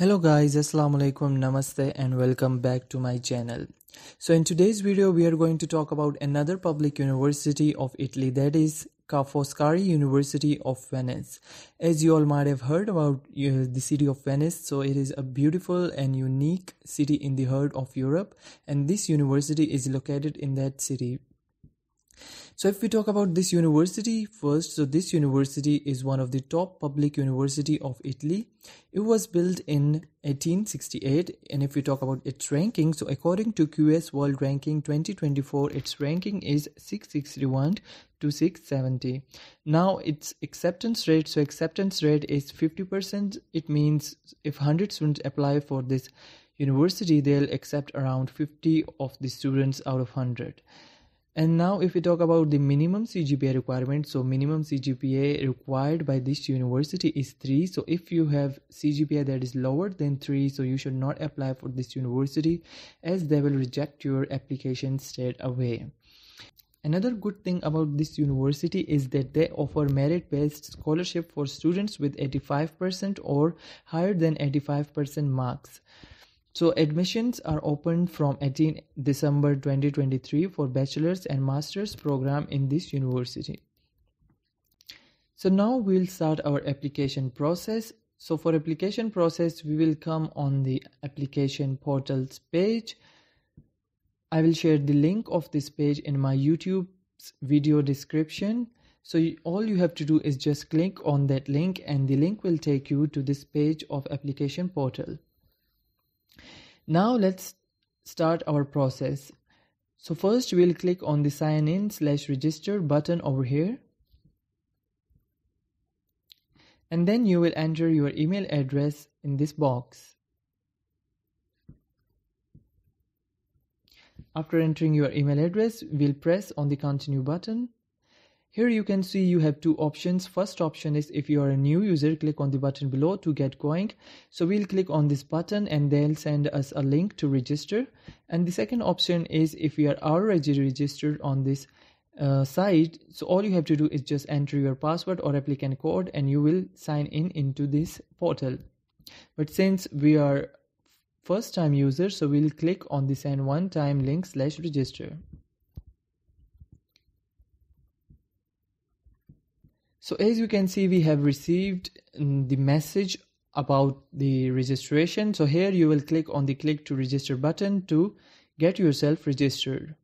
hello guys assalamu alaikum namaste and welcome back to my channel so in today's video we are going to talk about another public university of italy that is Ca' Foscari University of Venice. As you all might have heard about uh, the city of Venice, so it is a beautiful and unique city in the heart of Europe, and this university is located in that city. So if we talk about this university first, so this university is one of the top public university of Italy. It was built in 1868 and if we talk about its ranking, so according to QS World Ranking 2024, its ranking is 661 to 670. Now its acceptance rate, so acceptance rate is 50%. It means if 100 students apply for this university, they'll accept around 50 of the students out of 100 and now if we talk about the minimum CGPA requirement, so minimum CGPA required by this university is 3. So if you have CGPA that is lower than 3, so you should not apply for this university as they will reject your application straight away. Another good thing about this university is that they offer merit based scholarship for students with 85% or higher than 85% marks. So admissions are open from 18 December 2023 for bachelor's and master's program in this university. So now we'll start our application process. So for application process, we will come on the application portals page. I will share the link of this page in my YouTube video description. So you, all you have to do is just click on that link and the link will take you to this page of application portal. Now let's start our process. So first we'll click on the sign in slash register button over here. And then you will enter your email address in this box. After entering your email address, we'll press on the continue button here you can see you have two options. First option is if you are a new user, click on the button below to get going. So we'll click on this button and they'll send us a link to register. And the second option is if we are already registered on this uh, site, so all you have to do is just enter your password or applicant code and you will sign in into this portal. But since we are first time users, so we'll click on the send one time link slash register. So as you can see, we have received mm, the message about the registration. So here you will click on the click to register button to get yourself registered.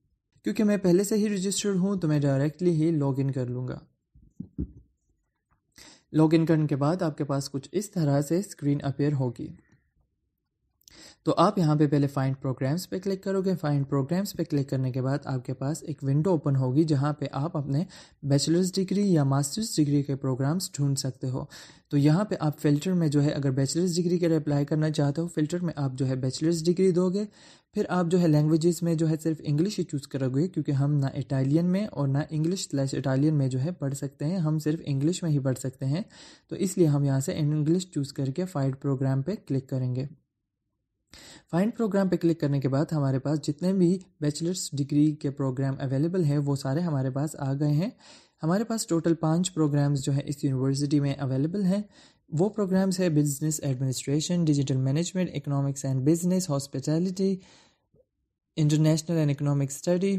क्योंकि मैं पहले से ही registered हूँ तो मैं directly ही Login. इन कर लूँगा log in करने के बाद आपके पास कुछ इस तरह से स्क्रीन अपेयर होगी तो आप यहाँ पे पहले फाइंड प्रोग्राम्स पे क्लिक करोगे फाइंड प्रोग्राम्स पे क्लिक करने के बाद आपके पास एक विंडो ओपन होगी जहाँ पे आप अपने बैचलर्स डिग्री या मास्टर्स डिग्री के प्रोग्राम्स ढूंढ सकते हो तो यहाँ पे आप फिल्टर में जो है अगर बैचलर्स डिग्री के लिए अप्लाई करना चाहते हो फिल्टर में आप जो है बैचलर्स डिग्री दोगे फिर आप जो है लैंग्वेजेस में जो है सिर्फ इंग्लिश ही चूज़ करोगे क्योंकि हम ना इटालियन में और ना इंग्लिश स्लैश इटालियन में जो है पढ़ सकते हैं हम सिर्फ इंग्लिश में ही पढ़ सकते हैं तो इसलिए हम यहाँ से इंग्लिश चूज़ करके फाइड प्रोग्राम पर क्लिक करेंगे फाइंड प्रोग्राम पे क्लिक करने के बाद हमारे पास जितने भी बैचलर्स डिग्री के प्रोग्राम अवेलेबल हैं वो सारे हमारे पास आ गए हैं हमारे पास टोटल पाँच प्रोग्राम्स जो है इस यूनिवर्सिटी में अवेलेबल हैं वो प्रोग्राम्स है business administration digital management economics and business hospitality international and economic study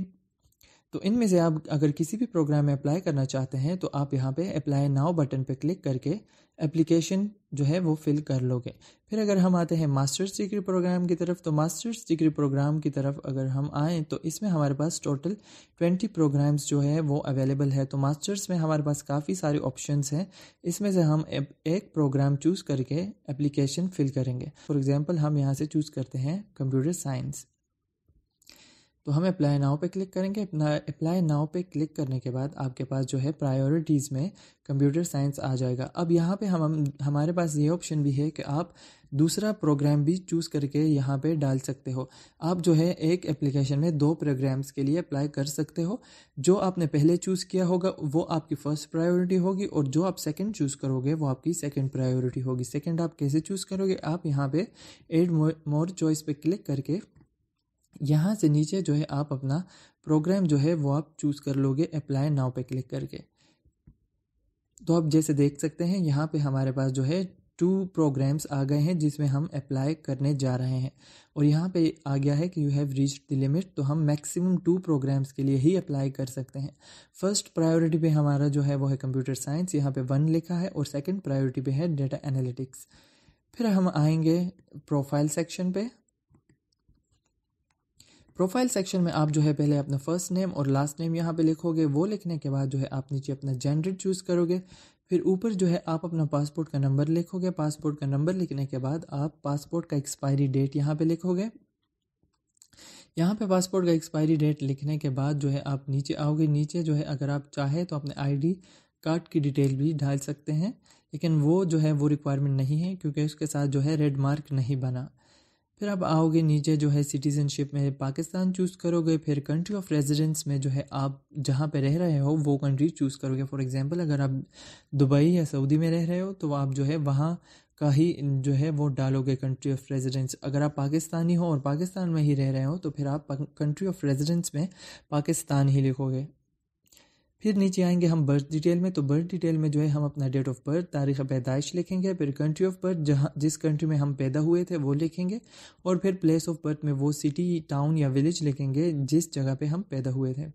तो इनमें से आप अगर किसी भी प्रोग्राम में अप्लाई करना चाहते हैं तो आप यहाँ पे अप्लाई नाउ बटन पे क्लिक करके एप्लीकेशन जो है वो फिल कर लोगे फिर अगर हम आते हैं मास्टर्स डिग्री प्रोग्राम की तरफ तो मास्टर्स डिग्री प्रोग्राम की तरफ अगर हम आएँ तो इसमें हमारे पास टोटल ट्वेंटी प्रोग्राम्स जो है वो अवेलेबल है तो मास्टर्स में हमारे पास काफ़ी सारे ऑप्शन हैं इसमें से हम एक प्रोग्राम चूज़ करके एप्लीकेशन फिल करेंगे फॉर एग्ज़ाम्पल हम यहाँ से चूज़ करते हैं कंप्यूटर साइंस तो हम अप्लाई नाव पे क्लिक करेंगे अप्लाई नाव पे क्लिक करने के बाद आपके पास जो है प्रायोरिटीज़ में कंप्यूटर साइंस आ जाएगा अब यहाँ पे हम हमारे पास ये ऑप्शन भी है कि आप दूसरा प्रोग्राम भी चूज़ करके यहाँ पे डाल सकते हो आप जो है एक एप्लीकेशन में दो प्रोग्राम्स के लिए अप्लाई कर सकते हो जो आपने पहले चूज़ किया होगा वो आपकी फ़र्स्ट प्रायोरिटी होगी और जो आप सेकंड चूज़ करोगे वो आपकी सेकंड प्रायोरिटी होगी सेकंड आप कैसे चूज़ करोगे आप यहाँ पे एड मोर चॉइस पे क्लिक करके यहाँ से नीचे जो है आप अपना प्रोग्राम जो है वो आप चूज़ कर लोगे अप्लाई नाव पे क्लिक करके तो आप जैसे देख सकते हैं यहाँ पे हमारे पास जो है टू प्रोग्राम्स आ गए हैं जिसमें हम अप्लाई करने जा रहे हैं और यहाँ पे आ गया है कि you have reach the limit तो हम मैक्सिमम टू प्रोग्राम्स के लिए ही अप्लाई कर सकते हैं फर्स्ट प्रायोरिटी पे हमारा जो है वो है कंप्यूटर साइंस यहाँ पे वन लिखा है और सेकंड प्रायोरिटी पे है डेटा एनालिटिक्स फिर हम आएंगे प्रोफाइल सेक्शन पे प्रोफाइल सेक्शन में आप जो है पहले अपना फर्स्ट नेम और लास्ट नेम यहाँ पे लिखोगे वो लिखने के बाद जो है आप नीचे अपना जेंडर चूज़ करोगे फिर ऊपर जो है आप अपना पासपोर्ट का नंबर लिखोगे पासपोर्ट का नंबर लिखने के बाद आप पासपोर्ट का एक्सपायरी डेट यहाँ पे लिखोगे यहाँ पे पासपोर्ट का एक्सपायरी डेट लिखने के बाद जो है आप नीचे आओगे नीचे जो है अगर आप चाहे तो अपने आईडी कार्ड की डिटेल भी डाल सकते हैं लेकिन वो जो है वो रिक्वायरमेंट नहीं है क्योंकि उसके साथ जो है रेड मार्क नहीं बना फिर आप आओगे नीचे जो है सिटीजनशिप में पाकिस्तान चूज़ करोगे फिर कंट्री ऑफ रेजिडेंस में जो है आप जहाँ पे रह रहे हो वो कंट्री चूज़ करोगे फॉर एग्जांपल अगर आप दुबई या सऊदी में रह रहे हो तो आप जो है वहाँ का ही जो है वो डालोगे कंट्री ऑफ रेजिडेंस अगर आप पाकिस्तानी हो और पाकिस्तान में ही रह रहे हो तो फिर आप कंट्री ऑफ रेजिडेंस में पाकिस्तान ही लिखोगे फिर नीचे आएंगे हम बर्थ डिटेल में तो बर्थ डिटेल में जो है हम अपना डेट ऑफ बर्थ तारीख पैदाइश लिखेंगे फिर कंट्री ऑफ बर्थ जहाँ जिस कंट्री में हम पैदा हुए थे वो लिखेंगे और फिर प्लेस ऑफ बर्थ में वो सिटी टाउन या विलेज लिखेंगे जिस जगह पे हम पैदा हुए थे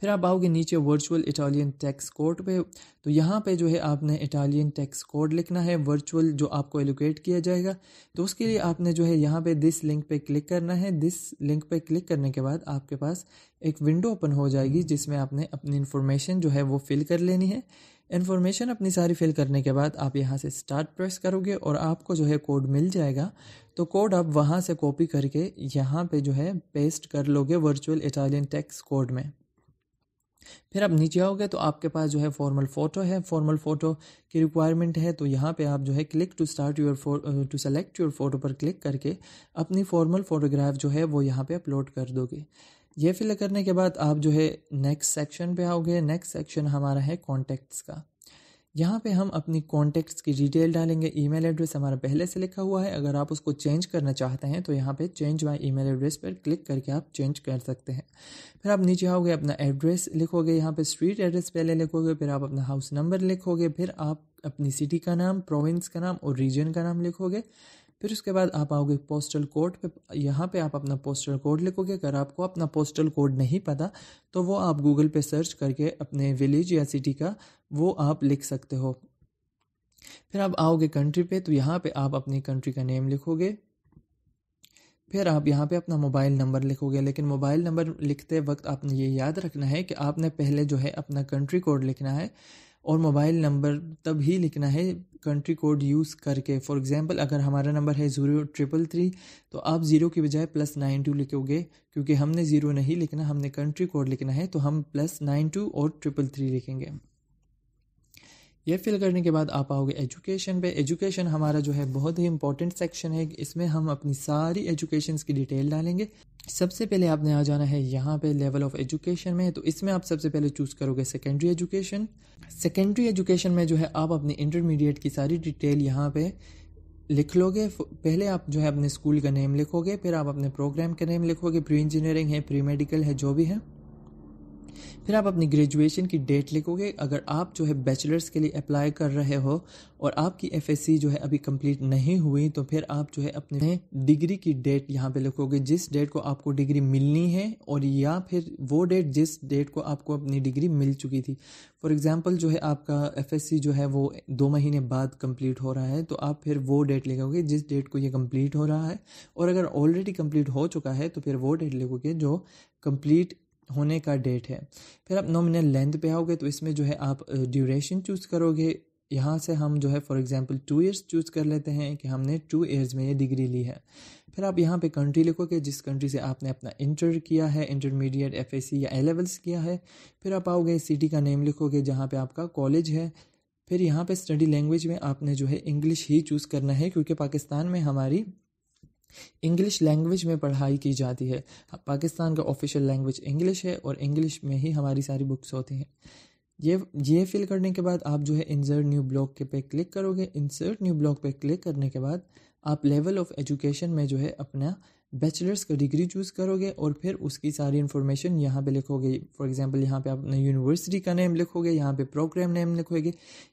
फिर आप आओगे नीचे वर्चुअल इटालियन टैक्स कोड पे तो यहाँ पे जो है आपने इटालियन टैक्स कोड लिखना है वर्चुअल जो आपको एलोकेट किया जाएगा तो उसके लिए आपने जो है यहाँ पे दिस लिंक पे क्लिक करना है दिस लिंक पे क्लिक करने के बाद आपके पास एक विंडो ओपन हो जाएगी जिसमें आपने अपनी इन्फॉर्मेशन जो है वो फिल कर लेनी है इन्फॉर्मेशन अपनी सारी फिल करने के बाद आप यहाँ से स्टार्ट प्रेस करोगे और आपको जो है कोड मिल जाएगा तो कोड आप वहाँ से कॉपी करके यहाँ पे जो है पेस्ट कर लोगे वर्चुअल इटालियन टैक्स कोड में फिर आप नीचे आओगे तो आपके पास जो है फॉर्मल फ़ोटो है फॉर्मल फ़ोटो की रिक्वायरमेंट है तो यहाँ पे आप जो है click to start your to select your photo पर क्लिक करके अपनी फॉर्मल फ़ोटोग्राफ जो है वो यहाँ पे अपलोड कर दोगे ये फिल करने के बाद आप जो है नेक्स्ट सेक्शन पे आओगे नेक्स्ट सेक्शन हमारा है कॉन्टेक्ट्स का यहाँ पे हम अपनी कॉन्टैक्ट्स की डिटेल डालेंगे ईमेल एड्रेस हमारा पहले से लिखा हुआ है अगर आप उसको चेंज करना चाहते हैं तो यहाँ पे चेंज माई ईमेल एड्रेस पर क्लिक करके आप चेंज कर सकते हैं फिर आप नीचे आओगे अपना एड्रेस लिखोगे यहाँ पे स्ट्रीट एड्रेस पहले लिखोगे फिर आप अपना हाउस नंबर लिखोगे फिर आप अपनी सिटी का नाम प्रोविंस का नाम और रीजन का नाम लिखोगे फिर उसके बाद आप आओगे पोस्टल कोड पे यहाँ पे आप अपना पोस्टल कोड लिखोगे अगर आपको अपना पोस्टल कोड नहीं पता तो वो आप गूगल पे सर्च करके अपने विलेज या सिटी का वो आप लिख सकते हो फिर आप आओगे कंट्री पे तो यहाँ पे आप अपनी कंट्री का नेम लिखोगे फिर आप यहाँ पे अपना मोबाइल नंबर लिखोगे लेकिन मोबाइल नंबर लिखते वक्त आपने ये याद रखना है कि आपने पहले जो है अपना कंट्री कोड लिखना है और मोबाइल नंबर तब ही लिखना है कंट्री कोड यूज़ करके फॉर एग्जांपल अगर हमारा नंबर है ज़ीरो ट्रिपल थ्री तो आप ज़ीरो की बजाय प्लस नाइन टू लिखोगे क्योंकि हमने ज़ीरो नहीं लिखना हमने कंट्री कोड लिखना है तो हम प्लस नाइन टू और ट्रिपल थ्री लिखेंगे ये फिल करने के बाद आप आओगे एजुकेशन पे एजुकेशन हमारा जो है बहुत ही इंपॉर्टेंट सेक्शन है इसमें हम अपनी सारी एजुकेशन की डिटेल डालेंगे सबसे पहले आपने आ जाना है यहाँ पे लेवल ऑफ एजुकेशन में तो इसमें आप सबसे पहले चूज़ करोगे सेकेंडरी एजुकेशन सेकेंडरी एजुकेशन में जो है आप अपने इंटरमीडिएट की सारी डिटेल यहाँ पे लिख लोगे पहले आप जो है अपने स्कूल का नेम लिखोगे फिर आप अपने प्रोग्राम का नेम लिखोगे प्री इंजीनियरिंग है प्री मेडिकल है जो भी है फिर आप अपनी ग्रेजुएशन की डेट लिखोगे अगर आप जो है बैचलर्स के लिए अप्लाई कर रहे हो और आपकी एफ जो है अभी कंप्लीट नहीं हुई तो फिर आप जो है अपने डिग्री की डेट यहाँ पे लिखोगे जिस डेट को आपको डिग्री मिलनी है और या फिर वो डेट जिस डेट को आपको अपनी डिग्री मिल चुकी थी फॉर एग्ज़ाम्पल जो है आपका एफ जो है वो दो महीने बाद कंप्लीट हो रहा है तो आप फिर वो डेट लिखोगे जिस डेट को ये कंप्लीट हो रहा है और अगर ऑलरेडी कंप्लीट हो चुका है तो फिर वो डेट लिखोगे जो कंप्लीट होने का डेट है फिर आप नॉमिनल लेंथ पे आओगे तो इसमें जो है आप ड्यूरेशन चूज़ करोगे यहाँ से हम जो है for example two years choose कर लेते हैं कि हमने टू ईयर्स में ये डिग्री ली है फिर आप यहाँ पे कंट्री लिखोगे जिस कंट्री से आपने अपना इंटर किया है इंटरमीडिएट एफ या ए लेवल्स किया है फिर आप आओगे सिटी का नेम लिखोगे जहाँ पर आपका कॉलेज है फिर यहाँ पे स्टडी लैंग्वेज में आपने जो है इंग्लिश ही चूज़ करना है क्योंकि पाकिस्तान में हमारी इंग्लिश लैंग्वेज में पढ़ाई की जाती है पाकिस्तान का ऑफिशियल लैंग्वेज इंग्लिश है और इंग्लिश में ही हमारी सारी बुक्स होती हैं ये ये फिल करने के बाद आप जो है इंसर्ट न्यू ब्लॉक के पे क्लिक करोगे इंसर्ट न्यू ब्लॉक पे क्लिक करने के बाद आप लेवल ऑफ एजुकेशन में जो है अपना बैचलर्स का डिग्री चूज़ करोगे और फिर उसकी सारी इन्फॉर्मेशन यहाँ पे लिखोगे फॉर एग्जांपल यहाँ पे आप अपने यूनिवर्सिटी का नेम लिखोगे यहाँ पे प्रोग्राम नेम लिखोगे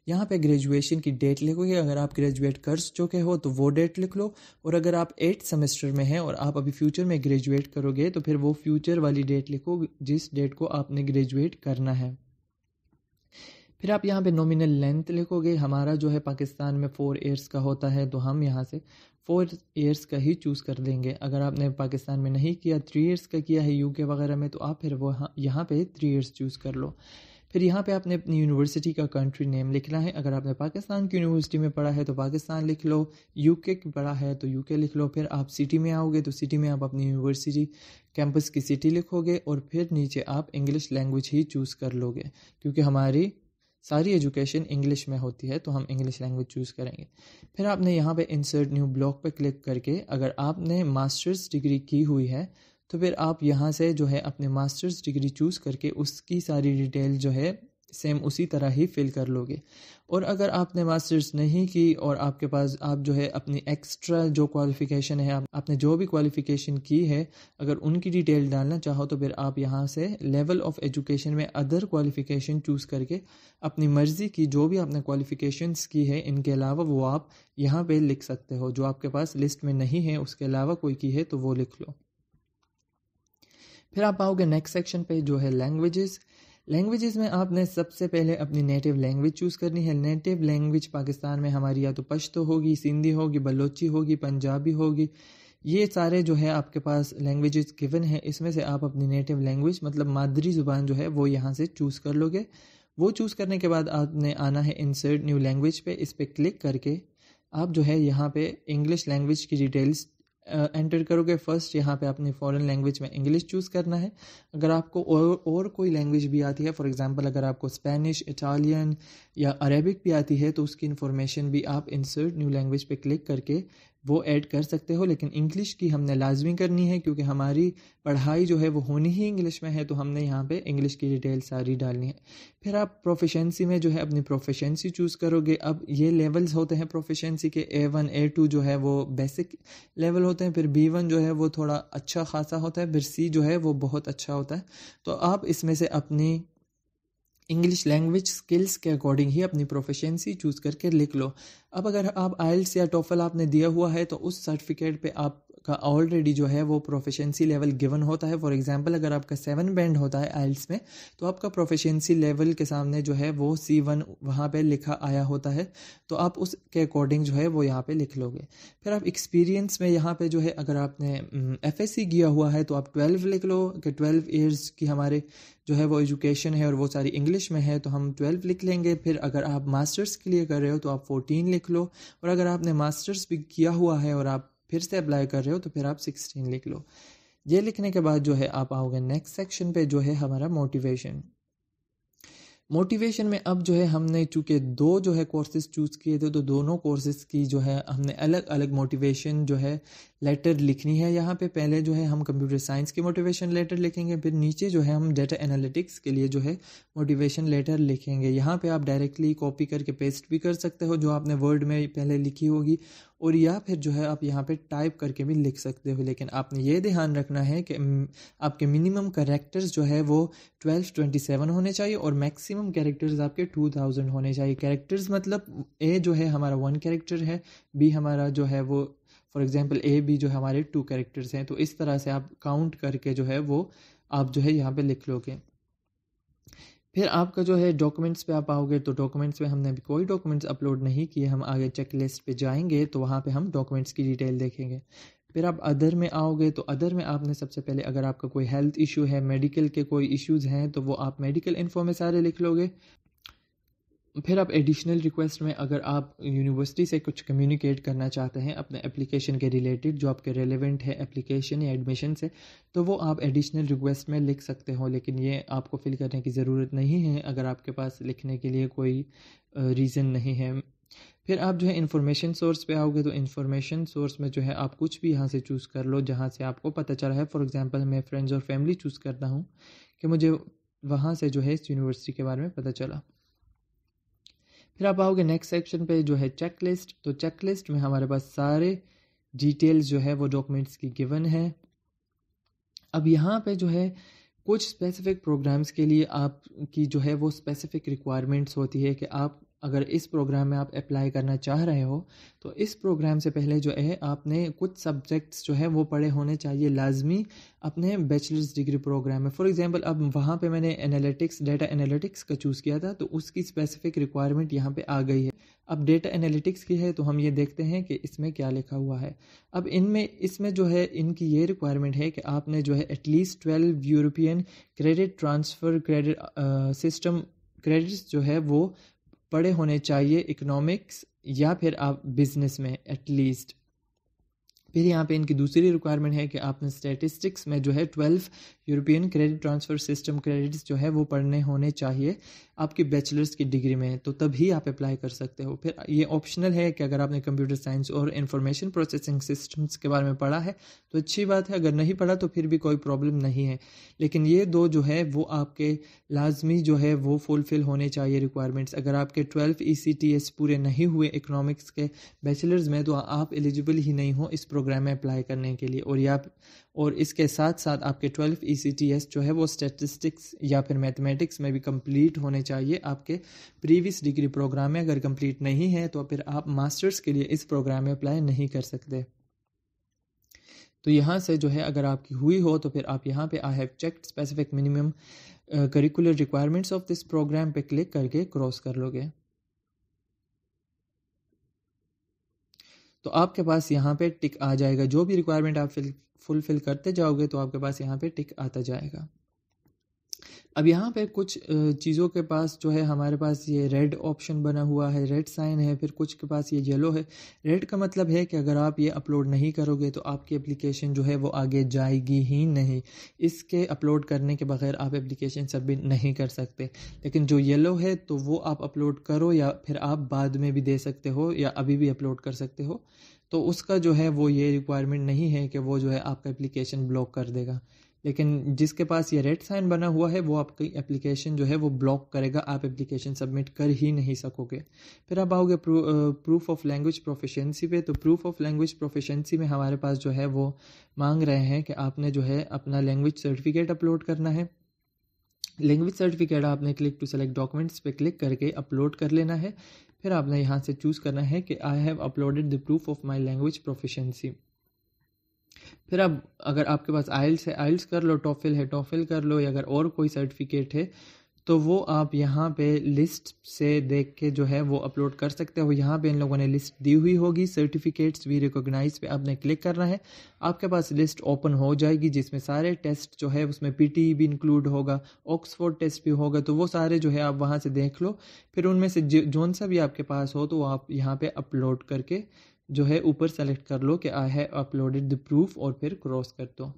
यहाँ पे ग्रेजुएशन की डेट लिखोगे अगर आप ग्रेजुएट कर चुके हो तो वो डेट लिख लो और अगर आप एट्थ सेमेस्टर में हैं और आप अभी फ्यूचर में ग्रेजुएट करोगे तो फिर वो फ्यूचर वाली डेट लिखो जिस डेट को आपने ग्रेजुएट करना है फिर आप यहाँ पे नॉमिनल लेंथ लिखोगे हमारा जो है पाकिस्तान में फोर ईयर्स का होता है तो हम यहाँ से फोर ईयर्स का ही चूज़ कर देंगे अगर आपने पाकिस्तान में नहीं किया थ्री ईयर्स का किया है यूके वगैरह में तो आप फिर वो यहाँ पे थ्री ईयर्स चूज़ कर लो फिर यहाँ पे आपने अपनी यूनिवर्सिटी का कंट्री नेम लिखना है अगर आपने पाकिस्तान की यूनिवर्सिटी में पढ़ा है तो पाकिस्तान लिख लो यूके के पढ़ा है तो यूके लिख लो फिर आप सिटी में आओगे तो सिटी में आप अपनी यूनिवर्सिटी कैंपस की सिटी लिखोगे और फिर नीचे आप इंग्लिश लैंग्वेज ही चूज़ कर लोगे क्योंकि हमारी सारी एजुकेशन इंग्लिश में होती है तो हम इंग्लिश लैंग्वेज चूज़ करेंगे फिर आपने यहाँ पे इंसर्ट न्यू ब्लॉक पे क्लिक करके अगर आपने मास्टर्स डिग्री की हुई है तो फिर आप यहाँ से जो है अपने मास्टर्स डिग्री चूज़ करके उसकी सारी डिटेल जो है सेम उसी तरह ही फिल कर लोगे और अगर आपने मास्टर्स नहीं की और आपके पास आप जो है अपनी एक्स्ट्रा जो क्वालिफिकेशन है आप, आपने जो भी क्वालिफिकेशन की है अगर उनकी डिटेल डालना चाहो तो फिर आप यहाँ से लेवल ऑफ एजुकेशन में अदर क्वालिफिकेशन चूज़ करके अपनी मर्ज़ी की जो भी आपने क्वालिफिकेशन की है इनके अलावा वो आप यहाँ पे लिख सकते हो जो आपके पास लिस्ट में नहीं है उसके अलावा कोई की है तो वो लिख लो फिर आप आओगे नेक्स्ट सेक्शन पे जो है लैंग्वेजेस लैंग्वेजेस में आपने सबसे पहले अपनी नेटिव लैंग्वेज चूज़ करनी है नेटिव लैंग्वेज पाकिस्तान में हमारी या तो पश्तो होगी सिंधी होगी बलोची होगी पंजाबी होगी ये सारे जो है आपके पास लैंग्वेजेस गिवन है इसमें से आप अपनी नेटिव लैंग्वेज मतलब मादरी ज़ुबान जो है वो यहाँ से चूज़ कर लोगे वो चूज़ करने के बाद आपने आना है इंसर्ट न्यू लैंग्वेज पे इस पर क्लिक करके आप जो है यहाँ पे इंग्लिश लैंग्वेज की डिटेल्स एंटर करोगे फर्स्ट यहाँ पे आपने फॉरेन लैंग्वेज में इंग्लिश चूज़ करना है अगर आपको और और कोई लैंग्वेज भी आती है फॉर एग्जांपल अगर आपको स्पेनिश इटालियन या अरेबिक भी आती है तो उसकी इन्फॉर्मेशन भी आप इंसर्ट न्यू लैंग्वेज पे क्लिक करके वो ऐड कर सकते हो लेकिन इंग्लिश की हमने लाजमी करनी है क्योंकि हमारी पढ़ाई जो है वो होनी ही इंग्लिश में है तो हमने यहाँ पे इंग्लिश की डिटेल सारी डालनी है फिर आप प्रोफिशेंसी में जो है अपनी प्रोफिशेंसी चूज़ करोगे अब ये लेवल्स होते हैं प्रोफिशेंसी के ए वन ए टू जो है वो बेसिक लेवल होते हैं फिर बी वन जो है वो थोड़ा अच्छा खासा होता है फिर सी जो है वो बहुत अच्छा होता है तो आप इसमें से अपनी इंग्लिश लैंग्वेज स्किल्स के अकॉर्डिंग ही अपनी प्रोफेशनसी चूज़ करके लिख लो अब अगर आप आइल्स या टोफल आपने दिया हुआ है तो उस सर्टिफिकेट पे आप का ऑलरेडी जो है वो प्रोफिशेंसी लेवल गिवन होता है फॉर एग्जांपल अगर आपका सेवन बैंड होता है आइल्स में तो आपका प्रोफिशेंसी लेवल के सामने जो है वो सी वन वहाँ पर लिखा आया होता है तो आप उसके अकॉर्डिंग जो है वो यहाँ पर लिख लोगे फिर आप एक्सपीरियंस में यहाँ पर जो है अगर आपने एफ किया हुआ है तो आप ट्वेल्व लिख लो कि ट्वेल्व ईयर्स की हमारे जो है वो एजुकेशन है और वो सारी इंग्लिश में है तो हम ट्वेल्व लिख लेंगे फिर अगर आप मास्टर्स के लिए कर रहे हो तो आप फोर्टीन लिख लो और अगर आपने मास्टर्स भी किया हुआ है और आप फिर से अप्लाई कर रहे हो तो फिर आप सिक्सटीन लिख लो ये लिखने के बाद जो है आप आओगे नेक्स्ट सेक्शन पे जो है हमारा मोटिवेशन मोटिवेशन में अब जो है हमने चूंकि दो जो है कोर्सेज चूज़ किए थे तो दोनों कोर्सेज की जो है हमने अलग अलग मोटिवेशन जो है लेटर लिखनी है यहाँ पे पहले जो है हम कंप्यूटर साइंस की मोटिवेशन लेटर लिखेंगे फिर नीचे जो है हम डेटा एनालिटिक्स के लिए जो है मोटिवेशन लेटर लिखेंगे यहाँ पे आप डायरेक्टली कॉपी करके पेस्ट भी कर सकते हो जो आपने वर्ड में पहले लिखी होगी और या फिर जो है आप यहाँ पे टाइप करके भी लिख सकते हो लेकिन आपने ये ध्यान रखना है कि आपके मिनिमम करेक्टर्स जो है वो ट्वेल्व ट्वेंटी सेवन होने चाहिए और मैक्सिमम कैरेक्टर्स आपके टू थाउजेंड होने चाहिए कैरेक्टर्स मतलब ए जो है हमारा वन कैरेक्टर है बी हमारा जो है वो फॉर एग्जाम्पल ए बी जो हमारे टू कैरेक्टर्स हैं तो इस तरह से आप काउंट करके जो है वो आप जो है यहाँ पे लिख लोगे फिर आपका जो है डॉक्यूमेंट्स पे आप आओगे तो डॉक्यूमेंट्स में हमने अभी कोई डॉक्यूमेंट्स अपलोड नहीं किए हम आगे चेक लिस्ट पे जाएंगे तो वहाँ पर हम डॉक्यूमेंट्स की डिटेल देखेंगे फिर आप अदर में आओगे तो अदर में आपने सबसे पहले अगर आपका कोई हेल्थ इशू है मेडिकल के कोई इश्यूज़ हैं तो वो आप मेडिकल इन्फो में सारे लिख लोगे फिर आप एडिशनल रिक्वेस्ट में अगर आप यूनिवर्सिटी से कुछ कम्युनिकेट करना चाहते हैं अपने एप्लीकेशन के रिलेटेड जो आपके रेलेवेंट है एप्लीकेशन या एडमिशन से तो वो आप एडिशनल रिक्वेस्ट में लिख सकते हो लेकिन ये आपको फिल करने की ज़रूरत नहीं है अगर आपके पास लिखने के लिए कोई रीज़न नहीं है फिर आप जो है इन्फॉर्मेशन सोर्स पे आओगे तो इन्फॉर्मेशन सोर्स में जो है आप कुछ भी यहाँ से चूज़ कर लो जहाँ से आपको पता चला है फॉर एग्जांपल मैं फ्रेंड्स और फैमिली चूज़ करता हूँ कि मुझे वहाँ से जो है इस यूनिवर्सिटी के बारे में पता चला फिर आप आओगे नेक्स्ट सेक्शन पे जो है चेकलिस्ट तो चेकलिस्ट में हमारे पास सारे डिटेल्स जो है वो डॉक्यूमेंट्स की गिवन है अब यहाँ पे जो है कुछ स्पेसिफिक प्रोग्राम्स के लिए आपकी जो है वो स्पेसिफिक रिक्वायरमेंट्स होती है कि आप अगर इस प्रोग्राम में आप अप्लाई करना चाह रहे हो तो इस प्रोग्राम से पहले जो है आपने कुछ सब्जेक्ट्स जो है वो पढ़े होने चाहिए लाजमी अपने बैचलर्स डिग्री प्रोग्राम में फॉर एग्जांपल अब वहाँ पे मैंने एनालिटिक्स डेटा एनालिटिक्स का चूज़ किया था तो उसकी स्पेसिफिक रिक्वायरमेंट यहाँ पर आ गई है अब डेटा एनालिटिक्स की है तो हम ये देखते हैं कि इसमें क्या लिखा हुआ है अब इनमें इसमें जो है इनकी ये रिक्वायरमेंट है कि आपने जो है at least twelve European credit transfer credit system credits जो है वो पड़े होने चाहिए इकोनॉमिक्स या फिर आप बिजनेस में एटलीस्ट फिर यहाँ पे इनकी दूसरी रिक्वायरमेंट है कि आपने स्टैटिस्टिक्स में जो है twelve European credit transfer system credits जो है वो पढ़ने होने चाहिए आपकी बैचलर्स की डिग्री में तो तभी आप अप्लाई कर सकते हो फिर ये ऑप्शनल है कि अगर आपने कंप्यूटर साइंस और इंफॉर्मेशन प्रोसेसिंग सिस्टम्स के बारे में पढ़ा है तो अच्छी बात है अगर नहीं पढ़ा तो फिर भी कोई प्रॉब्लम नहीं है लेकिन ये दो जो है वो आपके लाजमी जो है वो फुलफ़िल होने चाहिए रिक्वायरमेंट्स अगर आपके ट्वेल्व ई e पूरे नहीं हुए इकनॉमिक्स के बैचलर्स में तो आप एलिजिबल ही नहीं हो इस प्रोग्राम प्रोग्राम में अप्लाई करने के लिए और या और इसके साथ साथ आपके ट्वेल्व ई e जो है वो स्टेटिस्टिक्स या फिर मैथमेटिक्स में भी कंप्लीट होने चाहिए आपके प्रीवियस डिग्री प्रोग्राम में अगर कंप्लीट नहीं है तो फिर आप मास्टर्स के लिए इस प्रोग्राम में अप्लाई नहीं कर सकते तो यहाँ से जो है अगर आपकी हुई हो तो फिर आप यहाँ पे I have check specific minimum curricular requirements of this program पे क्लिक करके क्रॉस कर लोगे तो आपके पास यहाँ पे टिक आ जाएगा जो भी रिक्वायरमेंट आप फिल फुलफिल करते जाओगे तो आपके पास यहाँ पे टिक आता जाएगा अब यहाँ पे कुछ चीज़ों के पास जो है हमारे पास ये रेड ऑप्शन बना हुआ है रेड साइन है फिर कुछ के पास ये येलो है रेड का मतलब है कि अगर आप ये अपलोड नहीं करोगे तो आपकी एप्लीकेशन जो है वो आगे जाएगी ही नहीं इसके अपलोड करने के बगैर आप एप्लीकेशन सबमिट नहीं कर सकते लेकिन जो येलो है तो वो आप अपलोड करो या फिर आप बाद में भी दे सकते हो या अभी भी अपलोड कर सकते हो तो उसका जो है वो ये रिक्वायरमेंट नहीं है कि वो जो है आपका एप्लीकेशन ब्लॉक कर देगा लेकिन जिसके पास ये रेड साइन बना हुआ है वो आपकी एप्लीकेशन जो है वो ब्लॉक करेगा आप एप्लीकेशन सबमिट कर ही नहीं सकोगे फिर आप आओगे प्रूफ ऑफ लैंग्वेज प्रोफिशेंसी पे तो प्रूफ ऑफ लैंग्वेज प्रोफिशेंसी में हमारे पास जो है वो मांग रहे हैं कि आपने जो है अपना लैंग्वेज सर्टिफिकेट अपलोड करना है लैंग्वेज सर्टिफिकेट आपने क्लिक टू सेलेक्ट डॉक्यूमेंट्स पे क्लिक करके अपलोड कर लेना है फिर आपने यहाँ से चूज़ करना है कि I have uploaded the proof of my language proficiency फिर आप अगर आपके पास आइल्स है आइल्स कर लो टॉफिल है टॉफिल कर लो या अगर और कोई सर्टिफिकेट है तो वो आप यहाँ पे लिस्ट से देख के जो है वो अपलोड कर सकते हो यहाँ पे इन लोगों ने लिस्ट दी हुई होगी सर्टिफिकेट्स वी रिकॉग्नाइज पे आपने क्लिक करना है आपके पास लिस्ट ओपन हो जाएगी जिसमें सारे टेस्ट जो है उसमें पीटी e भी इंक्लूड होगा ऑक्सफोर्ड टेस्ट भी होगा तो वो सारे जो है आप वहाँ से देख लो फिर उनमें से जो सा भी आपके पास हो तो आप यहाँ पर अपलोड करके जो है ऊपर सेलेक्ट कर लो कि आई है अपलोडेड द प्रूफ और फिर क्रॉस कर दो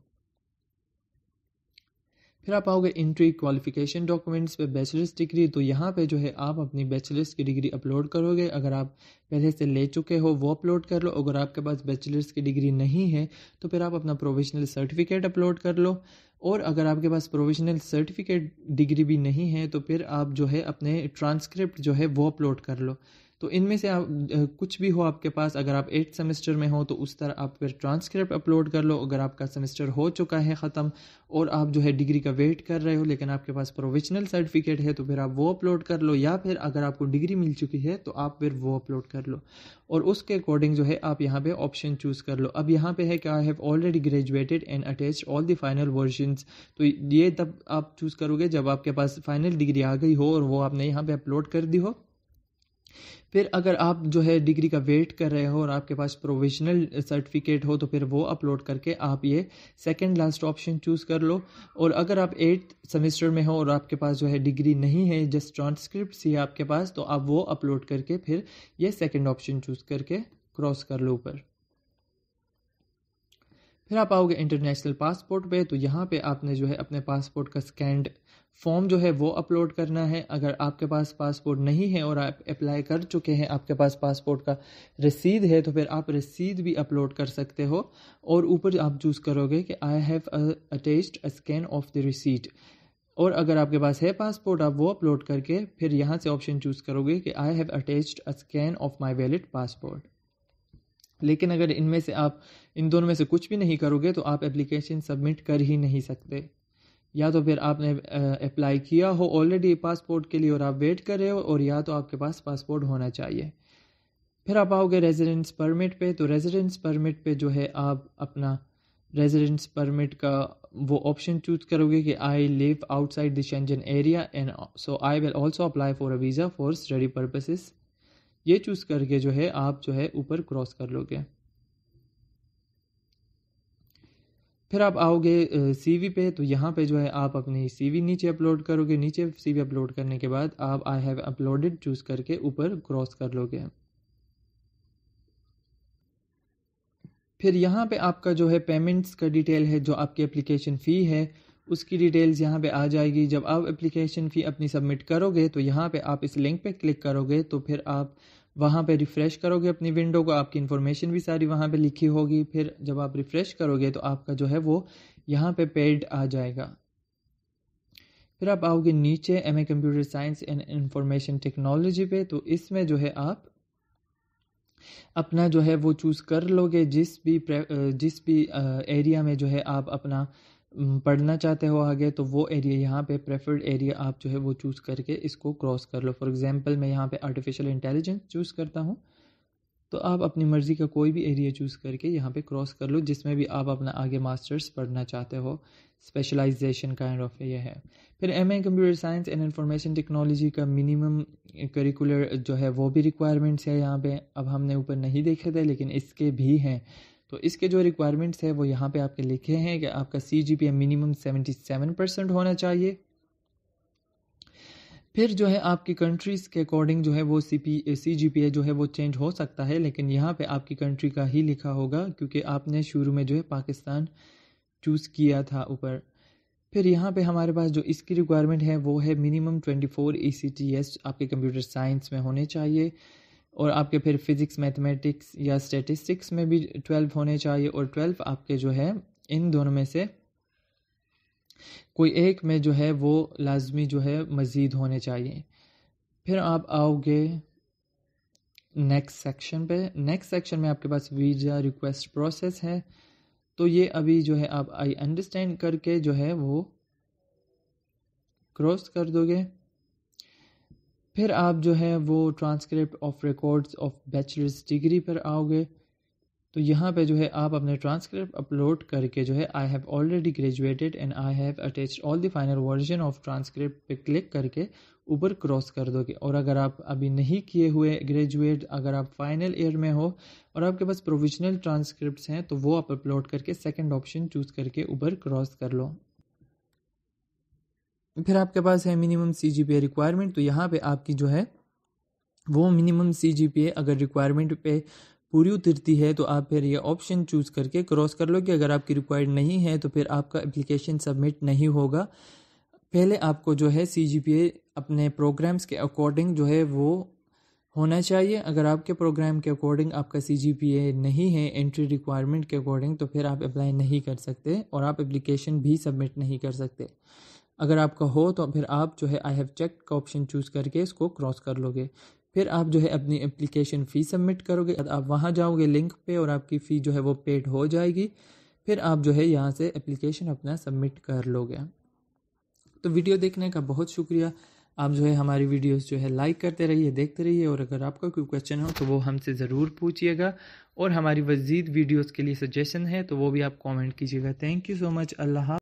फिर आप आओगे इंट्री क्वालिफिकेशन डॉक्यूमेंट्स पे बैचलर्स डिग्री तो यहाँ पे जो है आप अपनी बैचलर्स की डिग्री अपलोड करोगे अगर आप पहले से ले चुके हो वो अपलोड कर लो अगर आपके पास बैचलर्स की डिग्री नहीं है तो फिर आप अपना प्रोविजनल सर्टिफिकेट अपलोड कर लो और अगर आपके पास प्रोविजनल सर्टिफिकेट डिग्री भी नहीं है तो फिर आप जो है अपने ट्रांसक्रिप्ट जो है वो अपलोड कर लो तो इनमें से आप कुछ भी हो आपके पास अगर आप एट्थ सेमेस्टर में हो तो उस तरह आप फिर ट्रांसक्रिप्ट अपलोड कर लो अगर आपका सेमेस्टर हो चुका है ख़त्म और आप जो है डिग्री का वेट कर रहे हो लेकिन आपके पास प्रोविजनल सर्टिफिकेट है तो फिर आप वो अपलोड कर लो या फिर अगर आपको डिग्री मिल चुकी है तो आप फिर वो अपलोड कर लो और उसके अकॉर्डिंग जो है आप यहाँ पे ऑप्शन चूज़ कर लो अब यहाँ पे है कि I have already graduated and attach all the final version तो ये तब आप चूज़ करोगे जब आपके पास फाइनल डिग्री आ गई हो और वो आपने यहाँ पे अपलोड कर दी हो फिर अगर आप जो है डिग्री का वेट कर रहे हो और आपके पास प्रोविजनल सर्टिफिकेट हो तो फिर वो अपलोड करके आप ये सेकेंड लास्ट ऑप्शन चूज़ कर लो और अगर आप एट्थ सेमेस्टर में हो और आपके पास जो है डिग्री नहीं है जस्ट ट्रांसक्रिप्ट ही है आपके पास तो आप वो अपलोड करके फिर ये सेकेंड ऑप्शन चूज़ करके क्रॉस कर लो ऊपर फिर आप आओगे इंटरनेशनल पासपोर्ट पे तो यहाँ पे आपने जो है अपने पासपोर्ट का स्कैंड फॉर्म जो है वो अपलोड करना है अगर आपके पास पासपोर्ट नहीं है और आप अप्लाई कर चुके हैं आपके पास पासपोर्ट का रसीद है तो फिर आप रसीद भी अपलोड कर सकते हो और ऊपर आप चूज़ करोगे कि I have attached a scan of the receipt और अगर आपके पास है पासपोर्ट आप वो अपलोड करके फिर यहाँ से ऑप्शन चूज़ करोगे कि I have attached a scan of my valid passport लेकिन अगर इनमें से आप इन दोनों में से कुछ भी नहीं करोगे तो आप एप्लीकेशन सबमिट कर ही नहीं सकते या तो फिर आपने अप्लाई किया हो ऑलरेडी पासपोर्ट के लिए और आप वेट कर रहे हो और या तो आपके पास पासपोर्ट होना चाहिए फिर आप आओगे रेजिडेंस परमिट पे तो रेजिडेंस परमिट पे जो है आप अपना रेजिडेंस परमिट का वो ऑप्शन चूज करोगे कि I live outside the Schengen area and so I will also apply for a visa for study purposes ये चूज़ करके जो है आप जो है ऊपर क्रॉस कर लोगे फिर आप आओगे सीवी पे तो यहाँ पे जो है आप अपनी सीवी नीचे अपलोड करोगे नीचे सीवी अपलोड करने के बाद आप आई हैव अपलोडेड चूज करके ऊपर क्रॉस कर लोगे फिर यहाँ पे आपका जो है पेमेंट्स का डिटेल है जो आपकी एप्लीकेशन फ़ी है उसकी डिटेल्स यहाँ पे आ जाएगी जब आप एप्लीकेशन फ़ी अपनी सबमिट करोगे तो यहाँ पे आप इस लिंक पे क्लिक करोगे तो फिर आप वहाँ पे रिफ़्रेश करोगे अपनी विंडो को आपकी इन्फॉर्मेशन भी सारी वहाँ पे लिखी होगी फिर जब आप रिफ़्रेश करोगे तो आपका जो है वो यहाँ पे पेड आ जाएगा फिर आप आओगे नीचे M A computer science and information technology पे तो इसमें जो है आप अपना जो है वो चूज़ कर लोगे जिस भी जिस भी एरिया में जो है आप अपना पढ़ना चाहते हो आगे तो वो एरिया यहाँ पे प्रेफर्ड एरिया आप जो है वो चूज़ करके इसको क्रॉस कर लो फॉर एग्जांपल मैं यहाँ पे आर्टिफिशियल इंटेलिजेंस चूज़ करता हूँ तो आप अपनी मर्ज़ी का कोई भी एरिया चूज़ करके यहाँ पे क्रॉस कर लो जिसमें भी आप अपना आगे मास्टर्स पढ़ना चाहते हो स्पेशलाइजेशन काइंड ऑफ ये है फिर M A computer science and information technology का मिनिमम करिकुलर जो है वो भी रिक्वायरमेंट्स है यहाँ पे अब हमने ऊपर नहीं देखे थे लेकिन इसके भी हैं तो इसके जो रिक्वायरमेंट्स है वो यहाँ पे आपके लिखे हैं कि आपका C G P minimum seventy seven percent होना चाहिए फिर जो है आपकी कंट्रीज़ के अकॉर्डिंग जो है वो C P C G P जो है वो चेंज हो सकता है लेकिन यहाँ पे आपकी कंट्री का ही लिखा होगा क्योंकि आपने शुरू में जो है पाकिस्तान चूज़ किया था ऊपर फिर यहाँ पे हमारे पास जो इसकी रिक्वायरमेंट है वो है minimum twenty four E C T S आपके कंप्यूटर साइंस में होने चाहिए और आपके फिर फिज़िक्स मैथमेटिक्स या स्टेटिस्टिक्स में भी ट्वेल्व होने चाहिए और ट्वेल्व आपके जो है इन दोनों में से कोई एक में जो है वो लाजमी जो है मज़ीद होने चाहिए फिर आप आओगे नेक्स्ट सेक्शन पे नेक्स्ट सेक्शन में आपके पास वीज़ा रिक्वेस्ट प्रोसेस है तो ये अभी जो है आप आई अंडरस्टैंड करके जो है वो क्रॉस कर दोगे फिर आप जो है वो transcript of records of bachelors degree पर आओगे तो यहाँ पे जो है आप अपने ट्रांसक्रिप्ट अपलोड करके जो है I have already graduated and I have attached all the final version of transcript पे क्लिक करके ऊपर क्रॉस कर दोगे और अगर आप अभी नहीं किए हुए ग्रेजुएट अगर आप फाइनल ईयर में हो और आपके पास प्रोविजनल ट्रांसक्रिप्ट हैं तो वो आप अपलोड करके सेकेंड ऑप्शन चूज़ करके ऊपर क्रॉस कर लो फिर आपके पास है minimum C G P A requirement तो यहाँ पे आपकी जो है वो मिनिमम सी जी पी ए अगर रिक्वायरमेंट पे पूरी उतरती है तो आप फिर ये ऑप्शन चूज़ करके क्रॉस कर लो कि अगर आपकी रिक्वायर्ड नहीं है तो फिर आपका एप्लीकेशन सबमिट नहीं होगा पहले आपको जो है सी जी पी ए अपने प्रोग्राम्स के अकॉर्डिंग जो है वो होना चाहिए अगर आपके प्रोग्राम के अकॉर्डिंग आपका सी जी पी ए नहीं है एंट्री रिक्वायरमेंट के अकॉर्डिंग तो फिर आप अप्लाई नहीं कर सकते और आप एप्लीकेशन भी सबमिट नहीं कर सकते अगर आपका हो तो फिर आप जो है आई हैव चेक का ऑप्शन चूज़ करके इसको क्रॉस कर लोगे फिर आप जो है अपनी एप्लीकेशन फ़ी सबमिट करोगे आप वहाँ जाओगे लिंक पे और आपकी फ़ी जो है वो पेड हो जाएगी फिर आप जो है यहाँ से एप्लीकेशन अपना सबमिट कर लोगे तो वीडियो देखने का बहुत शुक्रिया आप जो है हमारी वीडियोस जो है लाइक करते रहिए देखते रहिए और अगर आपका कोई क्वेश्चन हो तो वो हमसे ज़रूर पूछिएगा और हमारी मज़ीद वीडियोस के लिए सजेशन है तो वो भी आप कमेंट कीजिएगा thank you so much Allah